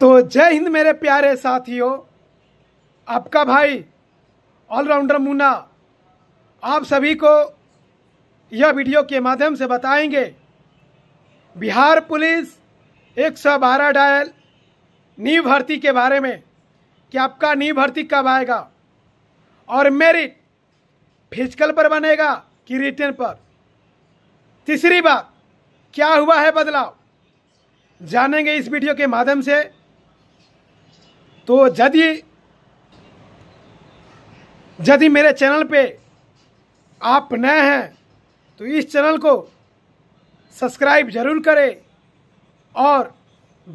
तो जय हिंद मेरे प्यारे साथियों आपका भाई ऑलराउंडर मुन्ना आप सभी को यह वीडियो के माध्यम से बताएंगे बिहार पुलिस 112 डायल नी भर्ती के बारे में कि आपका नी भर्ती कब आएगा और मेरिट फिजिकल पर बनेगा कि रिटर्न पर तीसरी बात क्या हुआ है बदलाव जानेंगे इस वीडियो के माध्यम से तो यदि यदि मेरे चैनल पे आप नए हैं तो इस चैनल को सब्सक्राइब जरूर करें और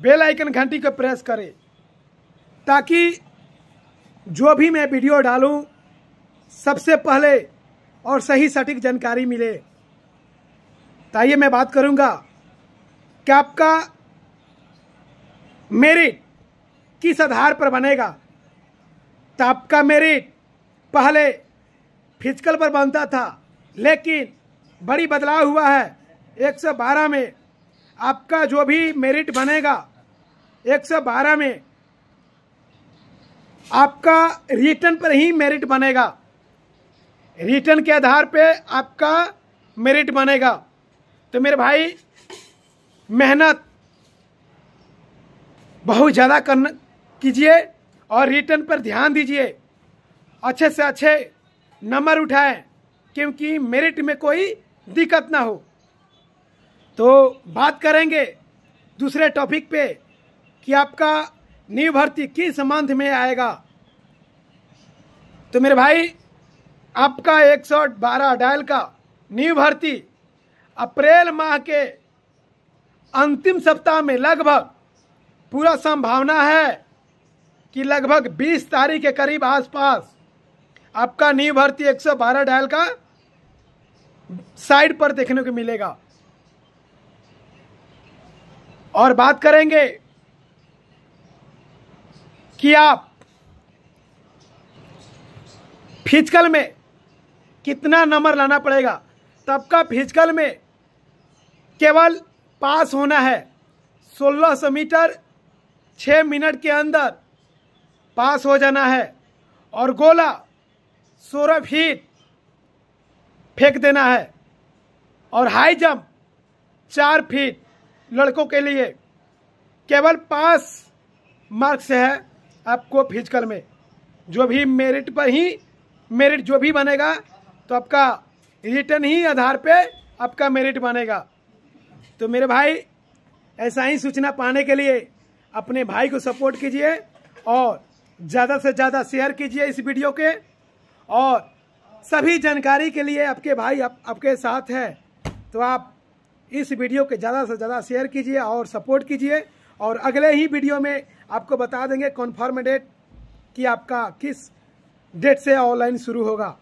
बेल आइकन घंटी को प्रेस करें ताकि जो भी मैं वीडियो डालूं सबसे पहले और सही सटीक जानकारी मिले ताइए तो मैं बात करूंगा कि आपका मेरिट किस आधार पर बनेगा तो आपका मेरिट पहले फिजिकल पर बनता था लेकिन बड़ी बदलाव हुआ है 112 में आपका जो भी मेरिट बनेगा 112 में आपका रिटर्न पर ही मेरिट बनेगा रिटर्न के आधार पे आपका मेरिट बनेगा तो मेरे भाई मेहनत बहुत ज़्यादा करना कीजिए और रिटर्न पर ध्यान दीजिए अच्छे से अच्छे नंबर उठाएं क्योंकि मेरिट में कोई दिक्कत ना हो तो बात करेंगे दूसरे टॉपिक पे कि आपका न्यू भर्ती किस मंथ में आएगा तो मेरे भाई आपका एक सौ बारह डायल का न्यू भर्ती अप्रैल माह के अंतिम सप्ताह में लगभग पूरा संभावना है कि लगभग 20 तारीख के करीब आसपास आपका न्यू भर्ती 112 डायल का साइड पर देखने को मिलेगा और बात करेंगे कि आप फिजिकल में कितना नंबर लाना पड़ेगा तब तो का फिजिकल में केवल पास होना है 1600 मीटर 6 मिनट के अंदर पास हो जाना है और गोला सोलह फीट फेंक देना है और हाई जंप चार फीट लड़कों के लिए केवल पास मार्क्स है आपको फिजिकल में जो भी मेरिट पर ही मेरिट जो भी बनेगा तो आपका रिटर्न ही आधार पे आपका मेरिट बनेगा तो मेरे भाई ऐसा ही सूचना पाने के लिए अपने भाई को सपोर्ट कीजिए और ज़्यादा से ज़्यादा शेयर कीजिए इस वीडियो के और सभी जानकारी के लिए आपके भाई आप, आपके साथ है तो आप इस वीडियो के ज़्यादा से ज़्यादा शेयर कीजिए और सपोर्ट कीजिए और अगले ही वीडियो में आपको बता देंगे कॉन्फर्म डेट कि आपका किस डेट से ऑनलाइन शुरू होगा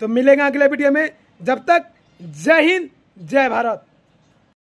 तो मिलेगा अगले वीडियो में जब तक जय हिंद जय भारत